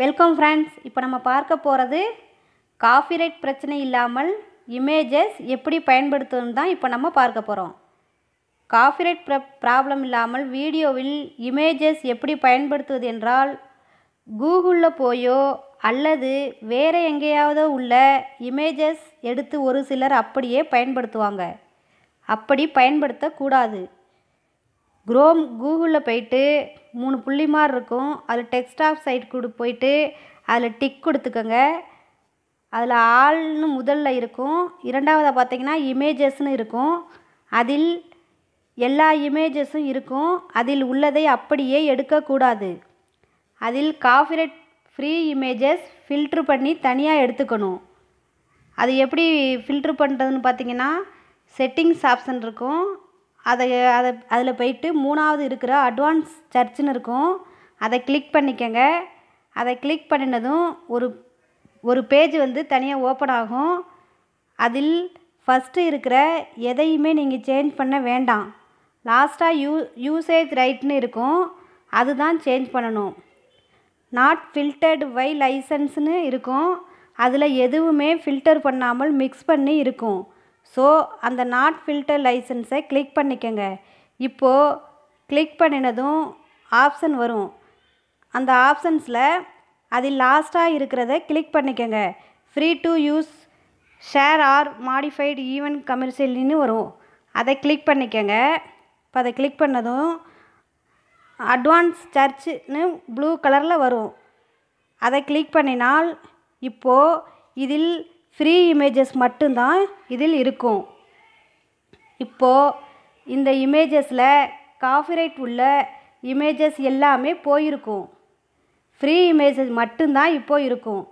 Welcome friends இப்போ நம்ம பார்க்க போகிறது காஃபிரைட் பிரச்சனை இல்லாமல் இமேஜஸ் எப்படி பயன்படுத்துன்னு தான் இப்போ நம்ம பார்க்க போகிறோம் காஃபிரைட் ப்ர ப்ராப்ளம் இல்லாமல் வீடியோவில் இமேஜஸ் எப்படி பயன்படுத்துவது என்றால் கூகுளில் போயோ அல்லது வேறு எங்கேயாவது உள்ள இமேஜஸ் எடுத்து ஒரு சிலர் அப்படியே பயன்படுத்துவாங்க அப்படி பயன்படுத்தக்கூடாது குரோம் கூகுளில் போயிட்டு மூணு புள்ளி மாதிரி இருக்கும் அதில் டெக்ஸ்ட் ஆஃப் சைட் கொடு போயிட்டு அதில் டிக் கொடுத்துக்கோங்க அதில் ஆள்னு முதலில் இருக்கும் இரண்டாவதாக பார்த்தீங்கன்னா இமேஜஸ்னு இருக்கும் அதில் எல்லா இமேஜஸும் இருக்கும் அதில் உள்ளதை அப்படியே எடுக்கக்கூடாது அதில் காஃபிரேட் ஃப்ரீ இமேஜஸ் ஃபில்ட்ரு பண்ணி தனியாக எடுத்துக்கணும் அது எப்படி ஃபில்ட்ரு பண்ணுறதுன்னு பார்த்தீங்கன்னா செட்டிங்ஸ் ஆப்ஷன் இருக்கும் அதை அதை அதில் போயிட்டு மூணாவது இருக்கிற அட்வான்ஸ் சர்ச்சுன்னு இருக்கும் அதை கிளிக் பண்ணிக்கோங்க அதை கிளிக் பண்ணினதும் ஒரு ஒரு பேஜ் வந்து தனியாக ஓப்பன் ஆகும் அதில் ஃபஸ்ட்டு இருக்கிற எதையுமே நீங்கள் சேஞ்ச் பண்ண வேண்டாம் லாஸ்ட்டாக யூ யூசேஜ் ரைட்னு இருக்கும் அதுதான் சேஞ்ச் பண்ணணும் நாட் ஃபில்டர்டு வை லைசன்ஸ்னு இருக்கும் அதில் எதுவுமே ஃபில்டர் பண்ணாமல் மிக்ஸ் பண்ணி இருக்கும் ஸோ அந்த நாட் ஃபில்டர் லைசன்ஸை கிளிக் பண்ணிக்கோங்க இப்போது கிளிக் பண்ணினதும் ஆப்ஷன் வரும் அந்த ஆப்ஷன்ஸில் அதில் லாஸ்ட்டாக இருக்கிறத கிளிக் பண்ணிக்கோங்க free to use share or modified even கமர்ஷியல்னு வரும் அதை கிளிக் பண்ணிக்கோங்க இப்போ அதை கிளிக் பண்ணதும் அட்வான்ஸ் சர்ச்சுன்னு ப்ளூ கலரில் வரும் அதை கிளிக் பண்ணினால் இப்போது இதில் ஃப்ரீ இமேஜஸ் மட்டும்தான் இதில் இருக்கும் இப்போது இந்த இமேஜஸில் காஃபிரைட் உள்ள இமேஜஸ் எல்லாமே போயிருக்கும் ஃப்ரீ இமேஜஸ் மட்டும்தான் இப்போது இருக்கும்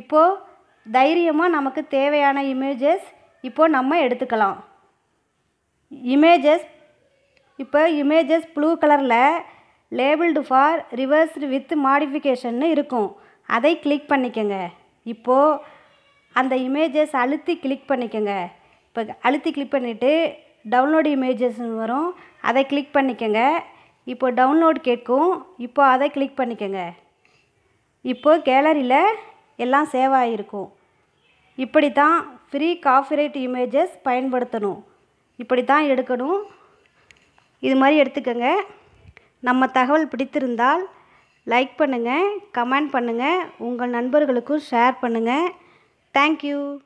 இப்போது தைரியமாக நமக்கு தேவையான இமேஜஸ் இப்போது நம்ம எடுத்துக்கலாம் இமேஜஸ் இப்போ இமேஜஸ் ப்ளூ கலரில் லேபிள்டு ஃபார் ரிவர்ஸ்டு வித் மாடிஃபிகேஷன்னு இருக்கும் அதை கிளிக் பண்ணிக்கோங்க இப்போது அந்த இமேஜஸ் அழுத்தி கிளிக் பண்ணிக்கோங்க இப்போ அழுத்தி கிளிக் பண்ணிவிட்டு டவுன்லோடு இமேஜஸ்னு வரும் அதை கிளிக் பண்ணிக்கோங்க இப்போ டவுன்லோட் கேட்கும் இப்போ அதை கிளிக் பண்ணிக்கோங்க இப்போது கேலரியில் எல்லாம் சேவ் ஆகிருக்கும் இப்படி தான் ஃப்ரீ காப்பிரைட் இமேஜஸ் பயன்படுத்தணும் இப்படி தான் எடுக்கணும் இது மாதிரி எடுத்துக்கோங்க நம்ம தகவல் பிடித்திருந்தால் லைக் பண்ணுங்கள் கமெண்ட் பண்ணுங்கள் உங்கள் நண்பர்களுக்கும் ஷேர் பண்ணுங்கள் Thank you.